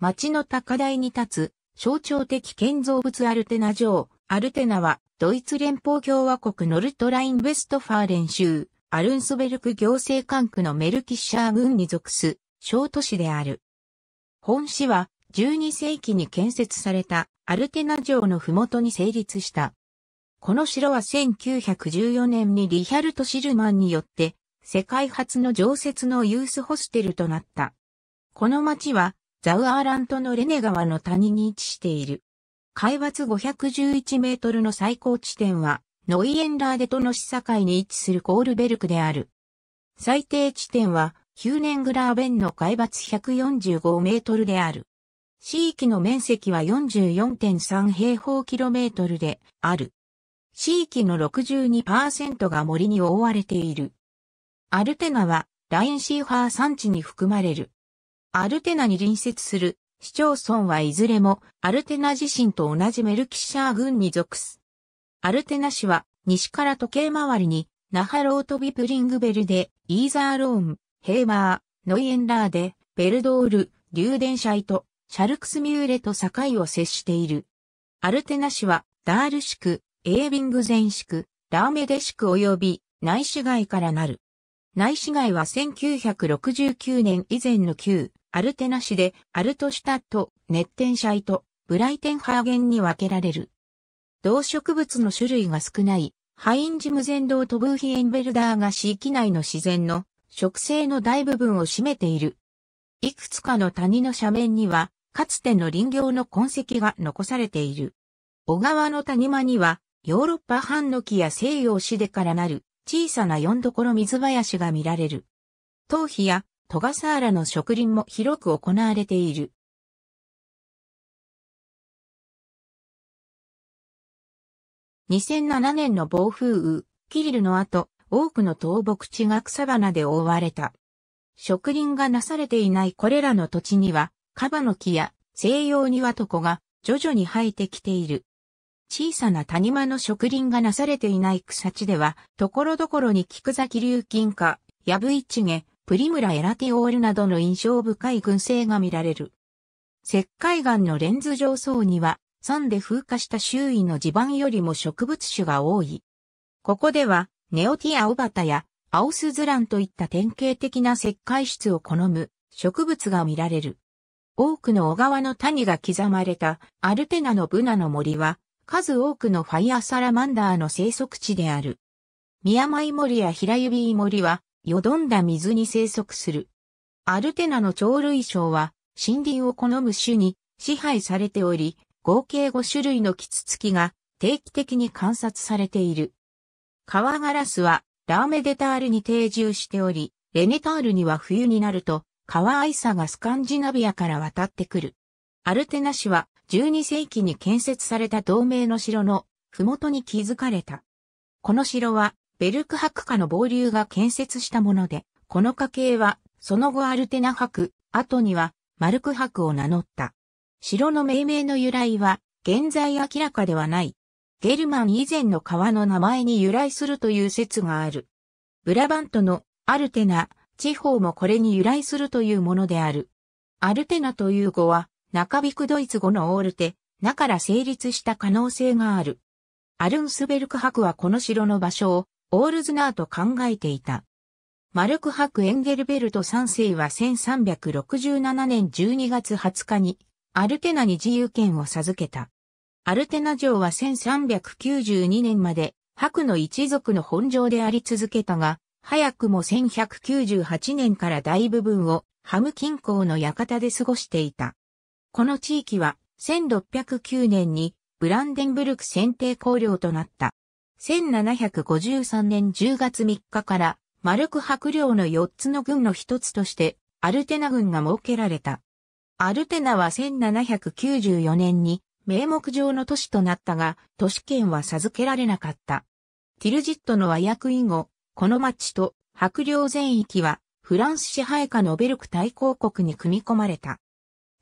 町の高台に立つ象徴的建造物アルテナ城。アルテナはドイツ連邦共和国ノルトライン・ウェストファーレン州アルンスベルク行政管区のメルキッシャー郡に属す小都市である。本市は12世紀に建設されたアルテナ城の麓に成立した。この城は1914年にリヒャルト・シルマンによって世界初の常設のユースホステルとなった。この町はザウアーラントのレネ川の谷に位置している。海抜511メートルの最高地点は、ノイエンラーデとの市境に位置するコールベルクである。最低地点は、ヒューネングラーベンの海抜145メートルである。地域の面積は44.3平方キロメートルである。地域の62%が森に覆われている。アルテナはラインシーファー山地に含まれる。アルテナに隣接する市町村はいずれもアルテナ自身と同じメルキシャー郡に属す。アルテナ市は西から時計回りにナハロートビプリングベルデ、イーザーローン、ヘーマー、ノイエンラーデ、ベルドール、リューデンシャイト、シャルクスミューレと境を接している。アルテナ市はダール市区、エービングゼン市区、ラーメデ市区及び内市街からなる。内市街は1969年以前の旧アルテナ市で、アルトシュタット、ネッテンシャイト、ブライテンハーゲンに分けられる。動植物の種類が少ない、ハインジムゼンドウトブーヒエンベルダーが市域内の自然の植生の大部分を占めている。いくつかの谷の斜面には、かつての林業の痕跡が残されている。小川の谷間には、ヨーロッパハンノキや西洋シデからなる小さな四所水林が見られる。頭皮やトガサーラの植林も広く行われている。2007年の暴風雨、キリルの後、多くの倒木地が草花で覆われた。植林がなされていないこれらの土地には、カバの木や西洋庭こが徐々に生えてきている。小さな谷間の植林がなされていない草地では、ところどころに菊崎流金花、ヤブイチゲ、プリムラ・エラティオールなどの印象深い群生が見られる。石灰岩のレンズ上層には、酸で風化した周囲の地盤よりも植物種が多い。ここでは、ネオティアオバタやアオスズランといった典型的な石灰質を好む植物が見られる。多くの小川の谷が刻まれたアルテナのブナの森は、数多くのファイアサラマンダーの生息地である。ミヤマイ森やヒラビ指モ森は、よどんだ水に生息する。アルテナの鳥類章は森林を好む種に支配されており、合計5種類のキツツキが定期的に観察されている。川ガラスはラーメデタールに定住しており、レネタールには冬になると、川愛さがスカンジナビアから渡ってくる。アルテナ市は12世紀に建設された同盟の城の麓に築かれた。この城はベルク博下の傍流が建設したもので、この家系は、その後アルテナ博、後には、マルク博を名乗った。城の命名の由来は、現在明らかではない。ゲルマン以前の川の名前に由来するという説がある。ブラバントのアルテナ、地方もこれに由来するというものである。アルテナという語は、中ビクドイツ語のオールテ、なから成立した可能性がある。アルンスベルク博はこの城の場所をオールズナーと考えていた。マルク・ハク・エンゲルベルト3世は1367年12月20日にアルテナに自由権を授けた。アルテナ城は1392年までハクの一族の本城であり続けたが、早くも1198年から大部分をハム近郊の館で過ごしていた。この地域は1609年にブランデンブルク選定公領となった。1753年10月3日から、マルク白領の4つの軍の一つとして、アルテナ軍が設けられた。アルテナは1794年に、名目上の都市となったが、都市圏は授けられなかった。ティルジットの和訳以後、この町と白領全域は、フランス支配下のベルク大公国に組み込まれた。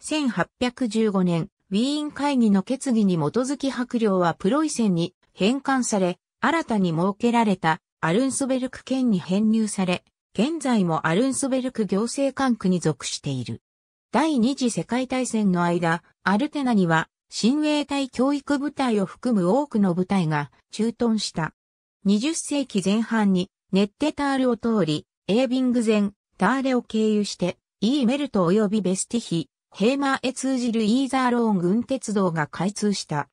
1815年、ウィーン会議の決議に基づき白領はプロイセンに返還され、新たに設けられたアルンスベルク県に編入され、現在もアルンスベルク行政管区に属している。第二次世界大戦の間、アルテナには、親衛隊教育部隊を含む多くの部隊が駐屯した。20世紀前半に、ネッテタールを通り、エービング前、ターレを経由して、イーメルト及びベスティヒ、ヘーマーへ通じるイーザーローン軍鉄道が開通した。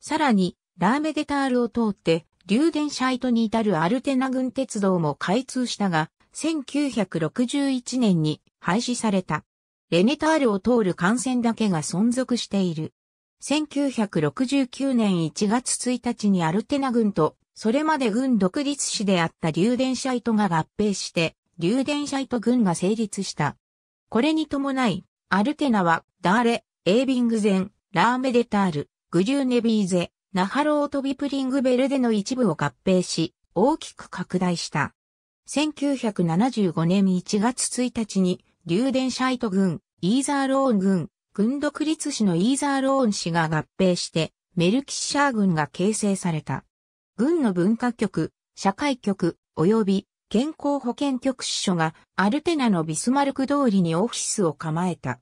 さらに、ラーメデタールを通って、流電シャイトに至るアルテナ軍鉄道も開通したが、1961年に廃止された。レネタールを通る幹線だけが存続している。1969年1月1日にアルテナ軍と、それまで軍独立市であった流電シャイトが合併して、流電シャイト軍が成立した。これに伴い、アルテナは、ダーレ、エービングゼン、ラーメデタール、グリューネビーゼ、ナハロートビプリングベルデの一部を合併し、大きく拡大した。1975年1月1日に、リューデンシャイト軍、イーザーローン軍、軍独立市のイーザーローン市が合併して、メルキッシャー軍が形成された。軍の文化局、社会局、及び健康保健局支所がアルテナのビスマルク通りにオフィスを構えた。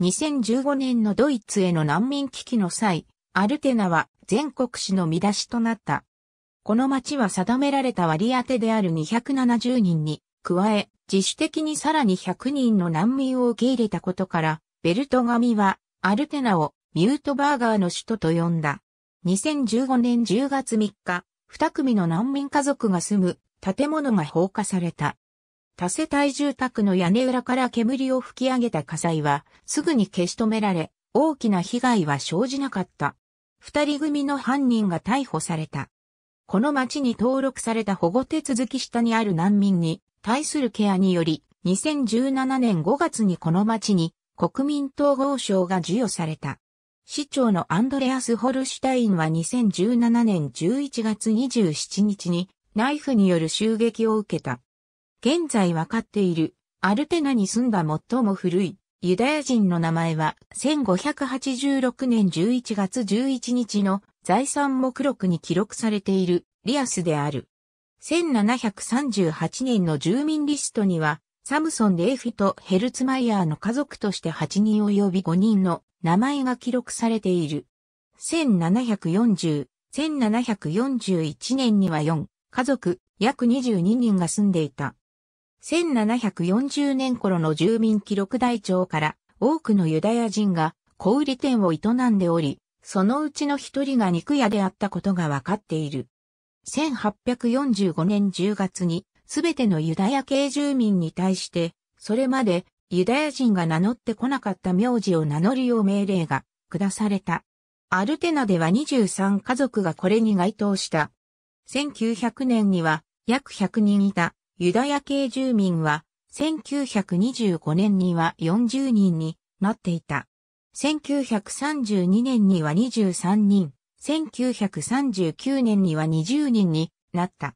2015年のドイツへの難民危機の際、アルテナは全国史の見出しとなった。この町は定められた割り当てである270人に、加え、自主的にさらに100人の難民を受け入れたことから、ベルトガミは、アルテナをミュートバーガーの首都と呼んだ。2015年10月3日、2組の難民家族が住む建物が放火された。多世帯住宅の屋根裏から煙を吹き上げた火災は、すぐに消し止められ、大きな被害は生じなかった。二人組の犯人が逮捕された。この町に登録された保護手続き下にある難民に対するケアにより、2017年5月にこの町に国民統合賞が授与された。市長のアンドレアス・ホルシュタインは2017年11月27日にナイフによる襲撃を受けた。現在わかっているアルテナに住んだ最も古いユダヤ人の名前は1586年11月11日の財産目録に記録されているリアスである。1738年の住民リストには、サムソン・レイフィとヘルツマイヤーの家族として8人及び5人の名前が記録されている。1740、1741年には4家族約22人が住んでいた。1740年頃の住民記録台帳から多くのユダヤ人が小売店を営んでおり、そのうちの一人が肉屋であったことがわかっている。1845年10月に、すべてのユダヤ系住民に対して、それまでユダヤ人が名乗ってこなかった名字を名乗るよう命令が下された。アルテナでは23家族がこれに該当した。1900年には約100人いたユダヤ系住民は1925年には40人になっていた。1932年には23人、1939年には20人になった。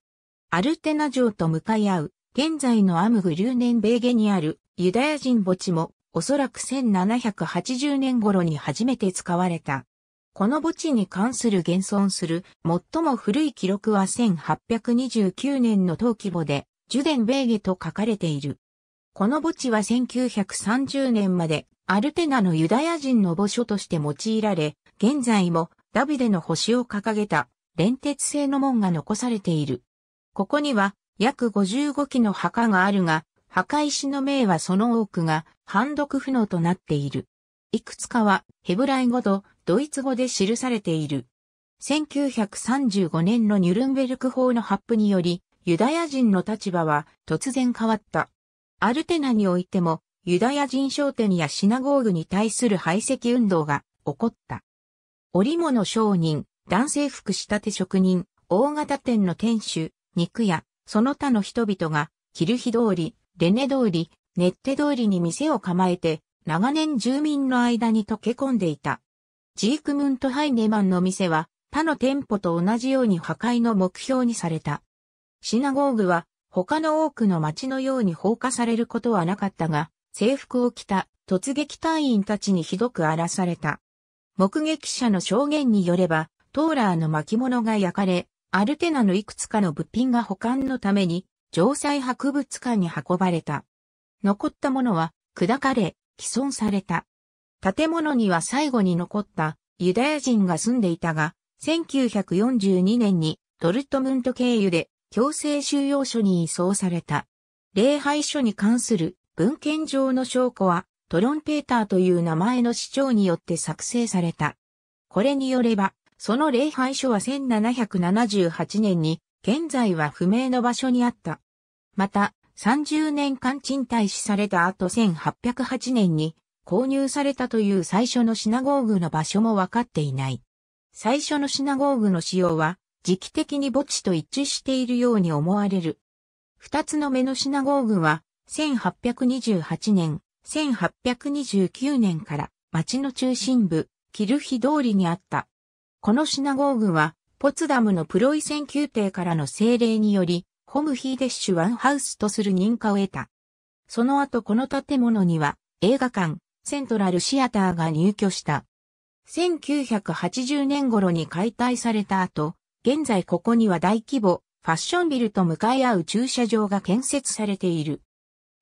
アルテナ城と向かい合う、現在のアムグリューネンベーゲにあるユダヤ人墓地もおそらく1780年頃に初めて使われた。この墓地に関する現存する最も古い記録は1829年の登記簿で、ジュデンベーゲと書かれている。この墓地は1930年までアルテナのユダヤ人の墓所として用いられ、現在もダビデの星を掲げた連鉄製の門が残されている。ここには約55基の墓があるが、墓石の名はその多くが判読不能となっている。いくつかはヘブライ語とドイツ語で記されている。1935年のニュルンベルク法の発布により、ユダヤ人の立場は突然変わった。アルテナにおいても、ユダヤ人商店やシナゴーグに対する排斥運動が起こった。織物商人、男性服仕立て職人、大型店の店主、肉屋、その他の人々が、キルヒ通り、レネ通り、ネッテ通りに店を構えて、長年住民の間に溶け込んでいた。ジークムント・ハイネマンの店は、他の店舗と同じように破壊の目標にされた。シナゴーグは他の多くの町のように放火されることはなかったが、制服を着た突撃隊員たちにひどく荒らされた。目撃者の証言によれば、トーラーの巻物が焼かれ、アルテナのいくつかの物品が保管のために、城塞博物館に運ばれた。残ったものは砕かれ、既存された。建物には最後に残ったユダヤ人が住んでいたが、1942年にドルトムント経由で強制収容所に移送された。礼拝所に関する文献上の証拠は、トロンペーターという名前の市長によって作成された。これによれば、その礼拝所は1778年に、現在は不明の場所にあった。また、30年間賃貸しされた後1808年に購入されたという最初のシナゴーグの場所もわかっていない。最初のシナゴーグの使用は時期的に墓地と一致しているように思われる。二つの目のシナゴーグは、1828年、1829年から町の中心部、キルヒ通りにあった。このシナゴーグは、ポツダムのプロイセン宮廷からの政令により、ホムヒーデッシュワンハウスとする認可を得た。その後この建物には、映画館、セントラルシアターが入居した。1980年頃に解体された後、現在ここには大規模、ファッションビルと向かい合う駐車場が建設されている。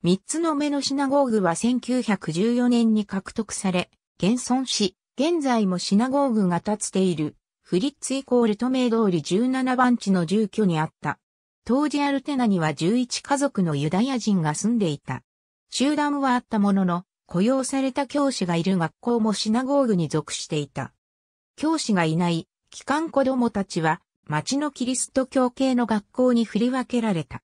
三つの目のシナゴーグは1914年に獲得され、現存し、現在もシナゴーグが建つている、フリッツイコール都名通り17番地の住居にあった。当時アルテナには11家族のユダヤ人が住んでいた。集団はあったものの、雇用された教師がいる学校もシナゴーグに属していた。教師がいない、帰還子供たちは、町のキリスト教系の学校に振り分けられた。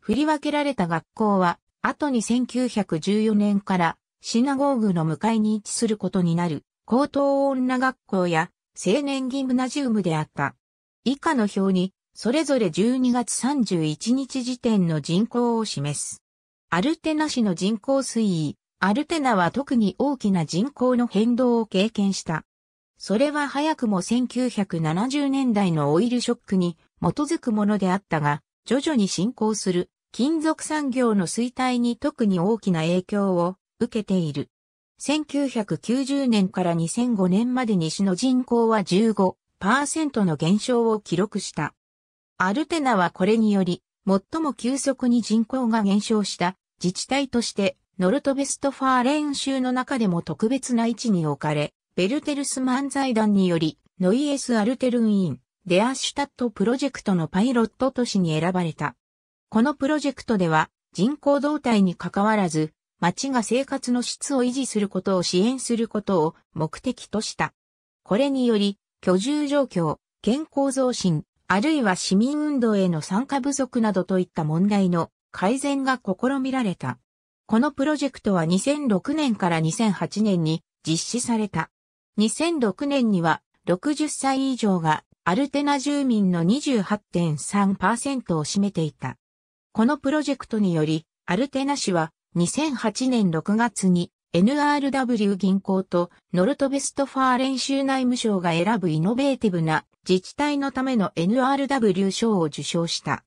振り分けられた学校は、後に1914年からシナゴーグの向かいに位置することになる高等女学校や青年ギムナジウムであった。以下の表に、それぞれ12月31日時点の人口を示す。アルテナ市の人口推移、アルテナは特に大きな人口の変動を経験した。それは早くも1970年代のオイルショックに基づくものであったが、徐々に進行する金属産業の衰退に特に大きな影響を受けている。1990年から2005年まで西の人口は15%の減少を記録した。アルテナはこれにより、最も急速に人口が減少した自治体として、ノルトベストファーレン州の中でも特別な位置に置かれ、ベルテルスマン財団により、ノイエス・アルテルン・イン、デアシュタットプロジェクトのパイロット都市に選ばれた。このプロジェクトでは、人口動態に関わらず、町が生活の質を維持することを支援することを目的とした。これにより、居住状況、健康増進、あるいは市民運動への参加不足などといった問題の改善が試みられた。このプロジェクトは2006年から2008年に実施された。2006年には60歳以上がアルテナ住民の28.3%を占めていた。このプロジェクトにより、アルテナ市は2008年6月に NRW 銀行とノルトベストファー練習内務省が選ぶイノベーティブな自治体のための NRW 賞を受賞した。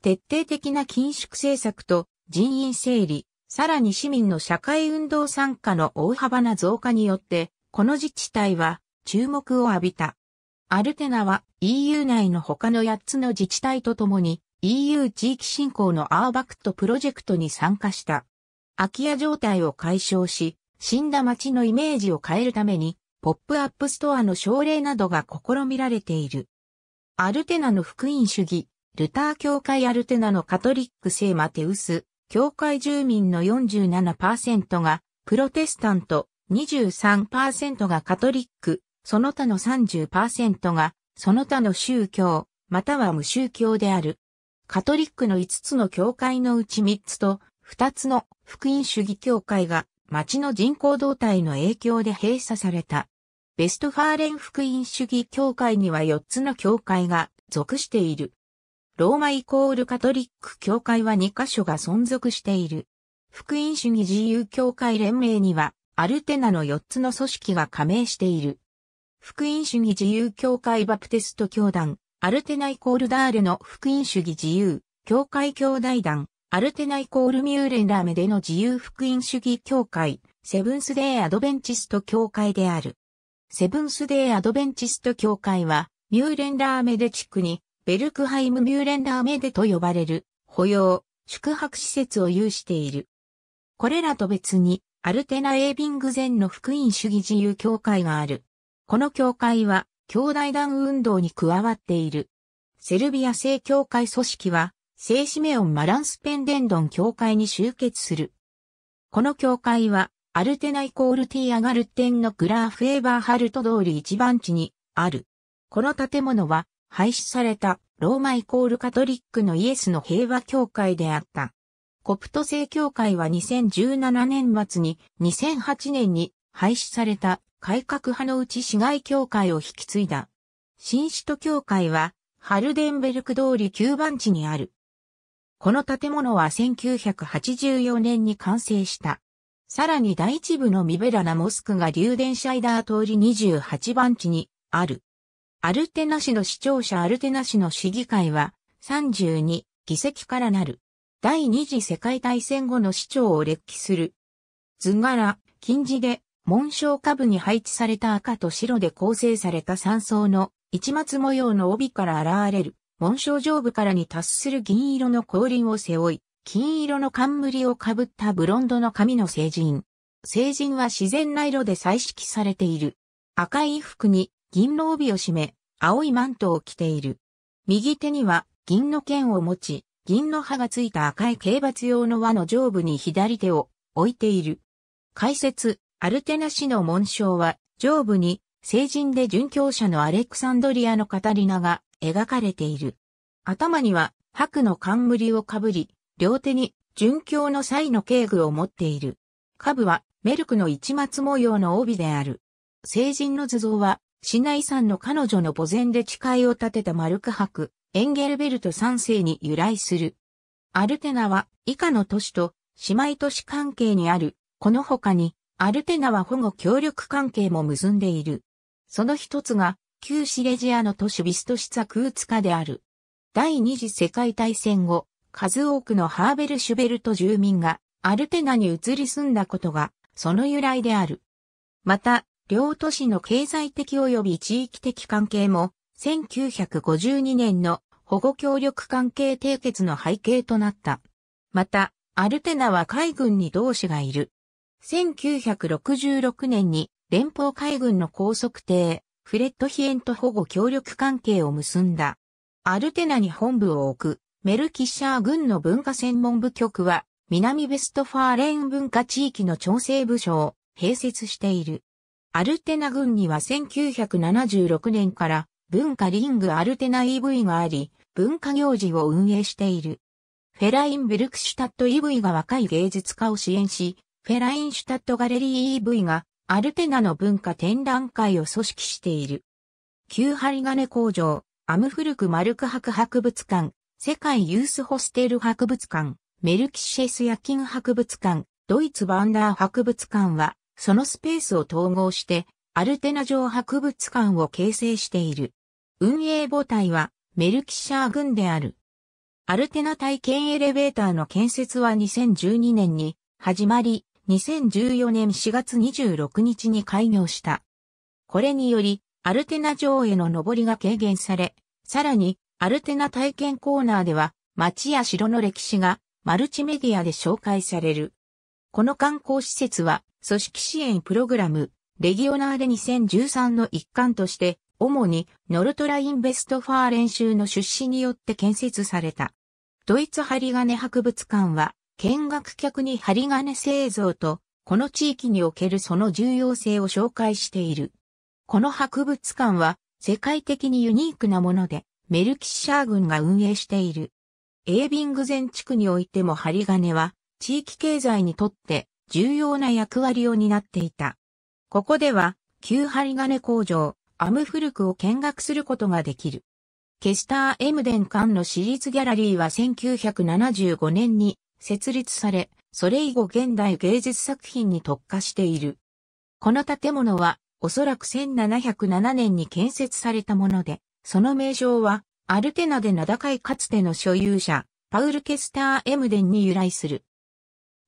徹底的な緊縮政策と人員整理、さらに市民の社会運動参加の大幅な増加によってこの自治体は注目を浴びた。アルテナは EU 内の他の8つの自治体とともに EU 地域振興のアーバクトプロジェクトに参加した。空き家状態を解消し、死んだ街のイメージを変えるために、ポップアップストアの奨励などが試みられている。アルテナの福音主義、ルター教会アルテナのカトリック聖マテウス、教会住民の47%が、プロテスタント、23%がカトリック、その他の30%が、その他の宗教、または無宗教である。カトリックの5つの教会のうち3つと、2つの福音主義教会が、町の人口動態の影響で閉鎖された。ベストファーレン福音主義教会には4つの教会が属している。ローマイコールカトリック教会は2カ所が存続している。福音主義自由教会連盟にはアルテナの4つの組織が加盟している。福音主義自由協会バプテスト教団、アルテナイコールダーレの福音主義自由、教会兄弟団、アルテナイコールミューレンラーメでの自由福音主義協会、セブンスデーアドベンチスト教会である。セブンスデーアドベンチスト教会は、ミューレンラーメデ地区に、ベルクハイムミューレンラーメデと呼ばれる、保養、宿泊施設を有している。これらと別に、アルテナ・エービング前の福音主義自由教会がある。この教会は、兄弟団運動に加わっている。セルビア正教会組織は、聖シメオン・マランスペンデンドン教会に集結する。この教会は、アルテナイコールティアガルテンのグラーフェーバーハルト通り一番地にある。この建物は廃止されたローマイコールカトリックのイエスの平和教会であった。コプト正教会は2017年末に2008年に廃止された改革派のうち市外教会を引き継いだ。新首都教会はハルデンベルク通り9番地にある。この建物は1984年に完成した。さらに第一部のミベラナモスクがリューデンシャイダー通り28番地にある。アルテナ市の市長者アルテナ市の市議会は32議席からなる。第二次世界大戦後の市長を歴記する。図柄、金字で、紋章下部に配置された赤と白で構成された三層の一末模様の帯から現れる、紋章上部からに達する銀色の降臨を背負い、金色の冠をかぶったブロンドの髪の成人。成人は自然な色で彩色されている。赤い衣服に銀の帯を締め、青いマントを着ている。右手には銀の剣を持ち、銀の葉がついた赤い刑罰用の輪の上部に左手を置いている。解説、アルテナ氏の紋章は、上部に、聖人で殉教者のアレクサンドリアのカタリナが描かれている。頭には、白の冠をかぶり、両手に、殉教の際の警具を持っている。下部は、メルクの市松模様の帯である。聖人の図像は、市内産の彼女の墓前で誓いを立てた丸く白、エンゲルベルト3世に由来する。アルテナは以下の都市と姉妹都市関係にある。この他に、アルテナは保護協力関係も結んでいる。その一つが、旧シレジアの都市ビストシツァクーツカである。第二次世界大戦後、数多くのハーベルシュベルト住民がアルテナに移り住んだことが、その由来である。また、両都市の経済的及び地域的関係も1952年の保護協力関係締結の背景となった。また、アルテナは海軍に同志がいる。1966年に連邦海軍の高速艇、フレットヒエンと保護協力関係を結んだ。アルテナに本部を置く、メルキッシャー軍の文化専門部局は、南ベストファーレーン文化地域の調整部署を併設している。アルテナ軍には1976年から文化リングアルテナ EV があり、文化行事を運営している。フェラインベルクシュタット EV が若い芸術家を支援し、フェラインシュタットガレリー EV がアルテナの文化展覧会を組織している。旧針金工場、アムフルクマルク博博物館、世界ユースホステル博物館、メルキシェス夜勤博物館、ドイツバンダー博物館は、そのスペースを統合して、アルテナ城博物館を形成している。運営母体はメルキシャー軍である。アルテナ体験エレベーターの建設は2012年に始まり、2014年4月26日に開業した。これにより、アルテナ城への上りが軽減され、さらに、アルテナ体験コーナーでは、町や城の歴史がマルチメディアで紹介される。この観光施設は、組織支援プログラム、レギオナーレ2013の一環として、主にノルトラインベストファーレン州の出資によって建設された。ドイツ針金博物館は、見学客に針金製造と、この地域におけるその重要性を紹介している。この博物館は、世界的にユニークなもので、メルキッシャー軍が運営している。エービングゼン地区においても針金は、地域経済にとって重要な役割を担っていた。ここでは、旧針金工場、アムフルクを見学することができる。ケスター・エムデン館の私立ギャラリーは1975年に設立され、それ以後現代芸術作品に特化している。この建物はおそらく1707年に建設されたもので、その名称はアルテナで名高いかつての所有者、パウル・ケスター・エムデンに由来する。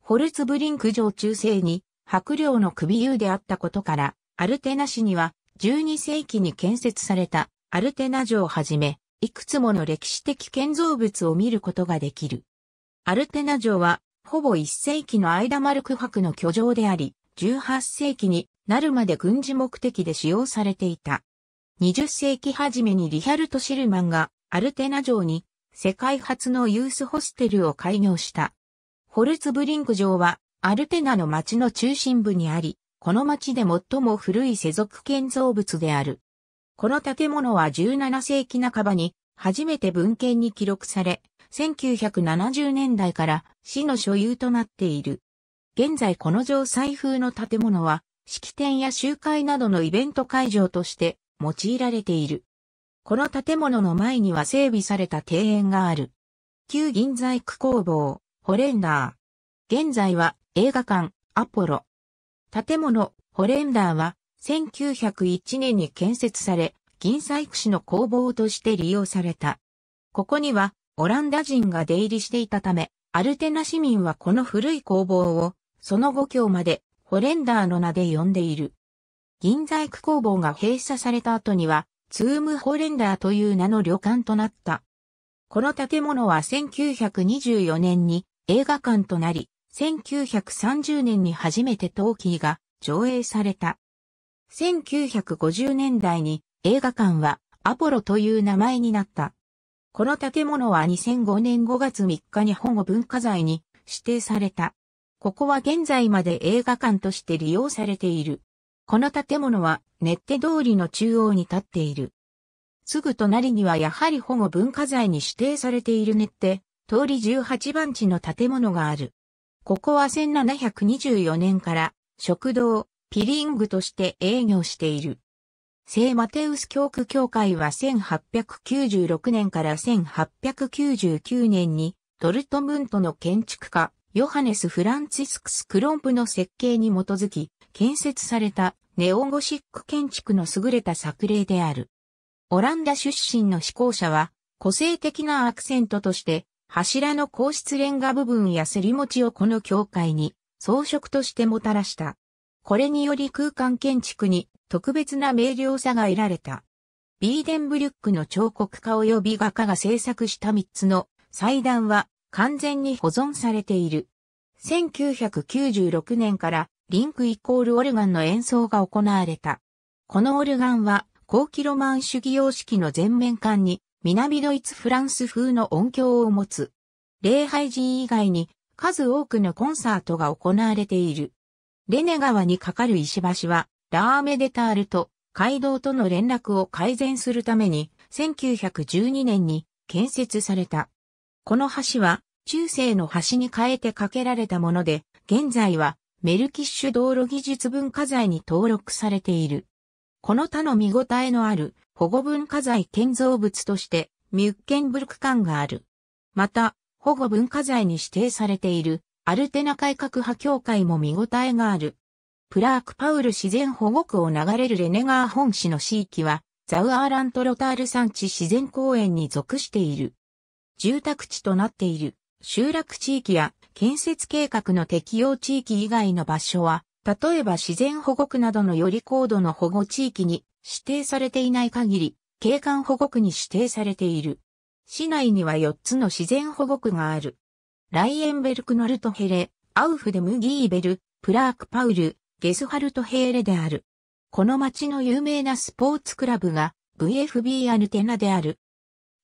ホルツブリンク城中世に白領の首湯であったことから、アルテナ市には12世紀に建設されたアルテナ城をはじめ、いくつもの歴史的建造物を見ることができる。アルテナ城は、ほぼ1世紀の間マルクの居城であり、18世紀になるまで軍事目的で使用されていた。20世紀初めにリハルト・シルマンがアルテナ城に世界初のユースホステルを開業した。ホルツブリンク城はアルテナの町の中心部にあり、この町で最も古い世俗建造物である。この建物は17世紀半ばに初めて文献に記録され、1970年代から市の所有となっている。現在この城西風の建物は、式典や集会などのイベント会場として用いられている。この建物の前には整備された庭園がある。旧銀細工工房、ホレンダー。現在は映画館、アポロ、建物、ホレンダーは、1901年に建設され、銀細工師の工房として利用された。ここには、オランダ人が出入りしていたため、アルテナ市民はこの古い工房を、その後京まで、ホレンダーの名で呼んでいる。銀細工工房が閉鎖された後には、ツームホレンダーという名の旅館となった。この建物は1924年に映画館となり、1930年に初めてトーキーが上映された。1950年代に映画館はアポロという名前になった。この建物は2005年5月3日に保護文化財に指定された。ここは現在まで映画館として利用されている。この建物は熱手通りの中央に立っている。すぐ隣にはやはり保護文化財に指定されている熱手、通り18番地の建物がある。ここは1724年から食堂、ピリングとして営業している。聖マテウス教区教会は1896年から1899年にドルトムントの建築家ヨハネス・フランツィスクス・クロンプの設計に基づき建設されたネオゴシック建築の優れた作例である。オランダ出身の志向者は個性的なアクセントとして柱の硬質レンガ部分やすり餅をこの教会に装飾としてもたらした。これにより空間建築に特別な明瞭さが得られた。ビーデンブリュックの彫刻家及び画家が制作した3つの祭壇は完全に保存されている。1996年からリンクイコールオルガンの演奏が行われた。このオルガンは後期ロマン主義様式の全面管に南ドイツフランス風の音響を持つ。礼拝寺以外に数多くのコンサートが行われている。レネ川に架かる石橋は、ラーメデタールと街道との連絡を改善するために、1912年に建設された。この橋は、中世の橋に変えて架けられたもので、現在はメルキッシュ道路技術文化財に登録されている。この他の見応えのある保護文化財建造物として、ミュッケンブルク館がある。また、保護文化財に指定されている、アルテナ改革派協会も見応えがある。プラークパウル自然保護区を流れるレネガー本市の地域は、ザウアーラントロタール山地自然公園に属している。住宅地となっている集落地域や建設計画の適用地域以外の場所は、例えば自然保護区などのより高度の保護地域に指定されていない限り、景観保護区に指定されている。市内には4つの自然保護区がある。ライエンベルクノルトヘレ、アウフデムギーベル、プラークパウル、ゲスハルトヘーレである。この町の有名なスポーツクラブが VFB アルテナである。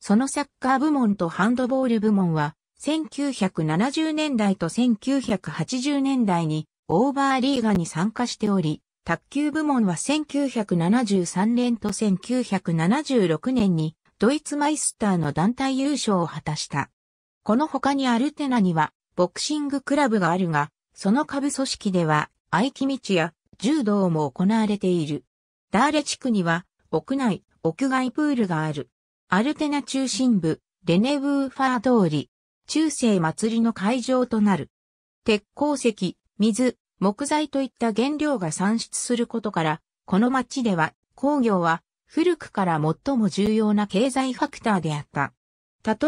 そのサッカー部門とハンドボール部門は1970年代と1980年代にオーバーリーガに参加しており、卓球部門は1973年と1976年にドイツマイスターの団体優勝を果たした。この他にアルテナにはボクシングクラブがあるが、その下部組織では合気道や柔道も行われている。ダーレ地区には屋内、屋外プールがある。アルテナ中心部、レネブーファー通り、中世祭りの会場となる。鉄鉱石、水、木材といった原料が産出することから、この町では工業は古くから最も重要な経済ファクターであった。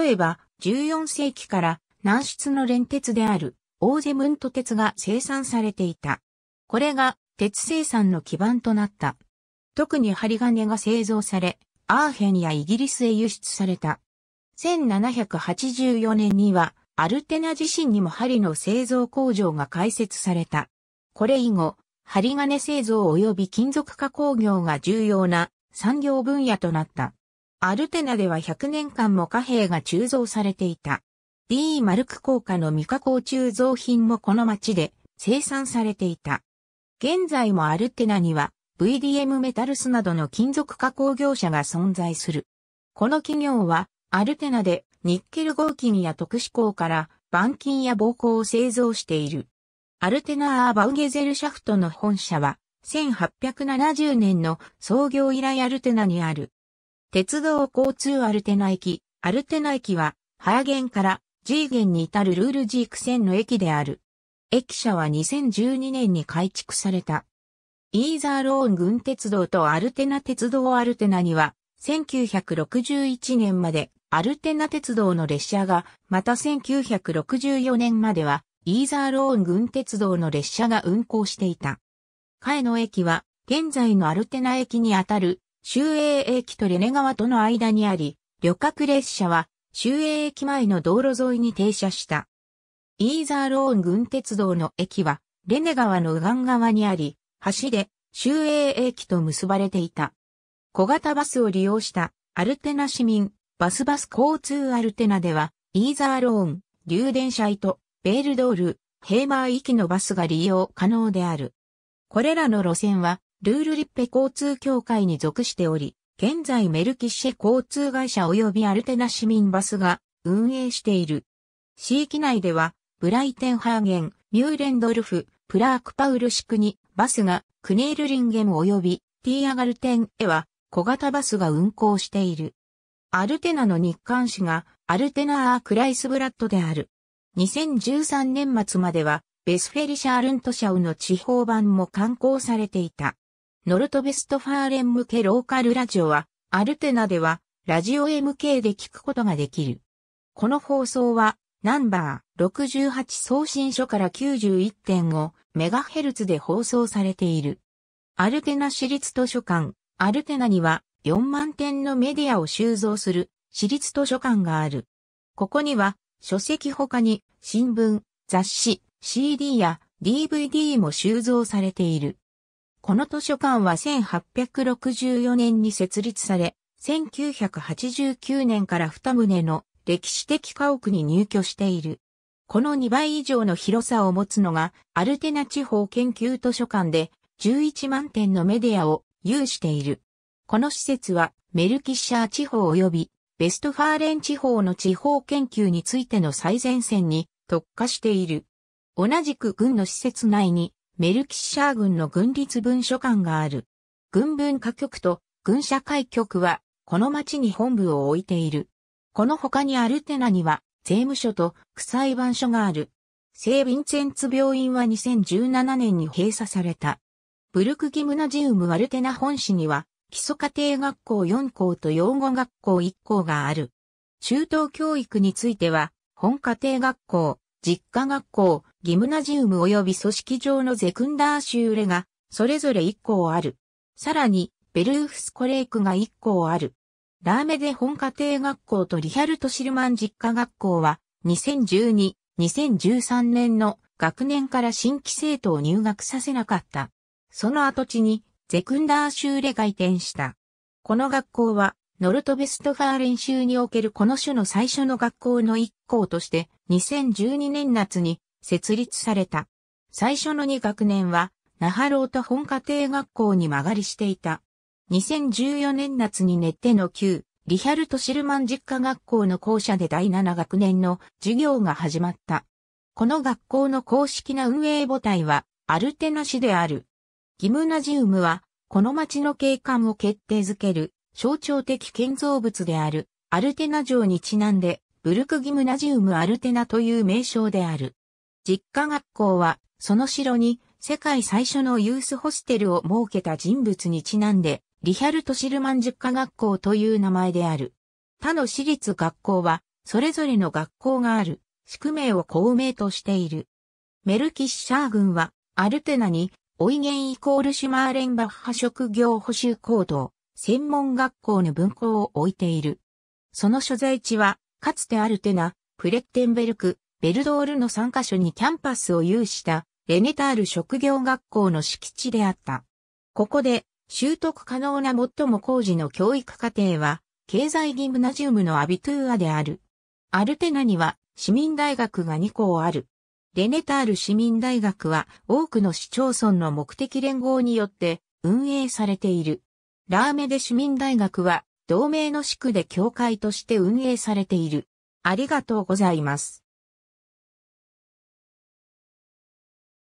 例えば、14世紀から南出の連鉄であるオーゼムント鉄が生産されていた。これが鉄生産の基盤となった。特に針金が製造され、アーヘンやイギリスへ輸出された。1784年にはアルテナ自身にも針の製造工場が開設された。これ以後、針金製造及び金属加工業が重要な産業分野となった。アルテナでは100年間も貨幣が鋳造されていた。D. マルク効果の未加工鋳造品もこの町で生産されていた。現在もアルテナには VDM メタルスなどの金属加工業者が存在する。この企業はアルテナでニッケル合金や特殊鋼から板金や膀胱を製造している。アルテナー・バウゲゼルシャフトの本社は、1870年の創業以来アルテナにある。鉄道交通アルテナ駅、アルテナ駅は、ハーゲンからジーゲンに至るルールジーク線の駅である。駅舎は2012年に改築された。イーザーローン軍鉄道とアルテナ鉄道アルテナには、1961年までアルテナ鉄道の列車が、また1964年まではイーザーローン軍鉄道の列車が運行していた。替野駅は、現在のアルテナ駅にあたる、周永駅とレネ川との間にあり、旅客列車は、周永駅前の道路沿いに停車した。イーザーローン軍鉄道の駅は、レネ川の右岸側にあり、橋で、周永駅と結ばれていた。小型バスを利用したアルテナ市民バスバス交通アルテナでは、イーザーローン、流電車とベールドール、ヘーマー行きのバスが利用可能である。これらの路線は、ルールリッペ交通協会に属しており、現在メルキッシェ交通会社及びアルテナ市民バスが運営している。市域内では、ブライテンハーゲン、ミューレンドルフ、プラークパウルシクにバスがクネールリンゲム及びティーアガルテンへは小型バスが運行している。アルテナの日刊紙がアルテナー・クライスブラッドである。2013年末までは、ベスフェリシャールントシャウの地方版も刊行されていた。ノルトベストファーレン向けローカルラジオは、アルテナでは、ラジオ MK で聞くことができる。この放送は、ナンバー68送信所から9 1 5ヘルツで放送されている。アルテナ市立図書館、アルテナには4万点のメディアを収蔵する私立図書館がある。ここには書籍他に新聞、雑誌、CD や DVD も収蔵されている。この図書館は1864年に設立され、1989年から二棟の歴史的家屋に入居している。この2倍以上の広さを持つのがアルテナ地方研究図書館で11万点のメディアを有している。この施設はメルキッシャー地方及びベストファーレン地方の地方研究についての最前線に特化している。同じく軍の施設内にメルキッシャー軍の軍立文書館がある。軍文化局と軍社会局はこの町に本部を置いている。この他にアルテナには税務署と副裁判所がある。聖ヴィンチェンツ病院は2017年に閉鎖された。ブルクギムナジウムアルテナ本市には基礎家庭学校4校と養護学校1校がある。中等教育については、本家庭学校、実家学校、ギムナジウム及び組織上のゼクンダーシューレが、それぞれ1校ある。さらに、ベルーフスコレークが1校ある。ラーメデ本家庭学校とリハルト・シルマン実家学校は、2012、2013年の学年から新規生徒を入学させなかった。その跡地に、ゼクンダー州で開店した。この学校は、ノルトベストファー練習におけるこの種の最初の学校の一校として、2012年夏に設立された。最初の2学年は、ナハロート本家庭学校に曲がりしていた。2014年夏に熱ての旧、リヒャルト・シルマン実家学校の校舎で第7学年の授業が始まった。この学校の公式な運営母体は、アルテナ市である。ギムナジウムは、この町の景観を決定づける象徴的建造物であるアルテナ城にちなんで、ブルクギムナジウムアルテナという名称である。実家学校は、その城に世界最初のユースホステルを設けた人物にちなんで、リヒャルト・シルマン実家学校という名前である。他の私立学校は、それぞれの学校がある、宿命を公明としている。メルキッシャー軍は、アルテナにオイゲンイコールシュマーレンバッハ職業補修行動、専門学校の分校を置いている。その所在地は、かつてアルテナ、プレッテンベルク、ベルドールの3カ所にキャンパスを有した、レネタール職業学校の敷地であった。ここで、習得可能な最も工事の教育課程は、経済ギムナジウムのアビトゥーアである。アルテナには、市民大学が2校ある。デネタール市民大学は多くの市町村の目的連合によって運営されている。ラーメデ市民大学は同盟の地区で教会として運営されている。ありがとうございます。